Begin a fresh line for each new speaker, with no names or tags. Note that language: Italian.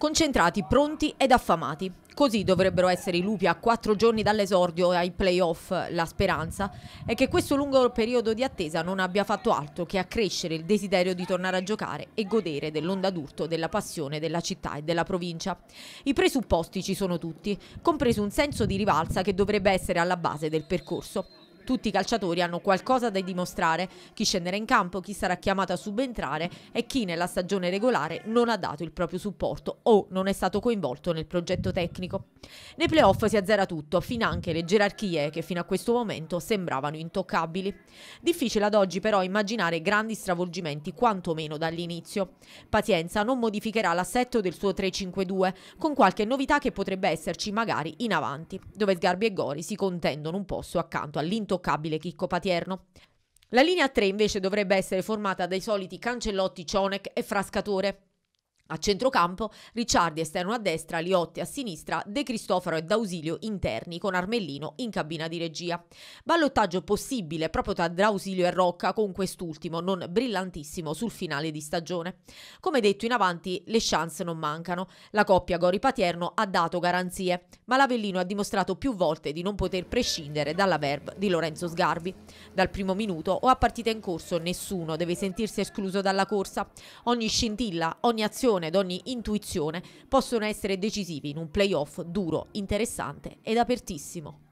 concentrati, pronti ed affamati. Così dovrebbero essere i lupi a quattro giorni dall'esordio ai playoff. La speranza è che questo lungo periodo di attesa non abbia fatto altro che accrescere il desiderio di tornare a giocare e godere dell'onda d'urto della passione della città e della provincia. I presupposti ci sono tutti, compreso un senso di rivalsa che dovrebbe essere alla base del percorso. Tutti i calciatori hanno qualcosa da dimostrare, chi scenderà in campo, chi sarà chiamato a subentrare e chi nella stagione regolare non ha dato il proprio supporto o non è stato coinvolto nel progetto tecnico. Nei playoff si azzera tutto, fin anche le gerarchie che fino a questo momento sembravano intoccabili. Difficile ad oggi però immaginare grandi stravolgimenti quantomeno dall'inizio. Pazienza non modificherà l'assetto del suo 3-5-2 con qualche novità che potrebbe esserci magari in avanti, dove Sgarbi e Gori si contendono un posto accanto all'intoccabile intoccabile Chicco Patierno. La linea 3 invece dovrebbe essere formata dai soliti cancellotti Cionec e Frascatore. A centrocampo Ricciardi esterno a destra, Liotti a sinistra, De Cristofaro e D'Ausilio interni con Armellino in cabina di regia. Ballottaggio possibile proprio tra D'Ausilio e Rocca con quest'ultimo non brillantissimo sul finale di stagione. Come detto in avanti le chance non mancano. La coppia gori paterno ha dato garanzie, ma l'Avellino ha dimostrato più volte di non poter prescindere dalla verve di Lorenzo Sgarbi. Dal primo minuto o a partita in corso nessuno deve sentirsi escluso dalla corsa. Ogni scintilla, ogni azione motivazione ed ogni intuizione possono essere decisivi in un playoff duro, interessante ed apertissimo.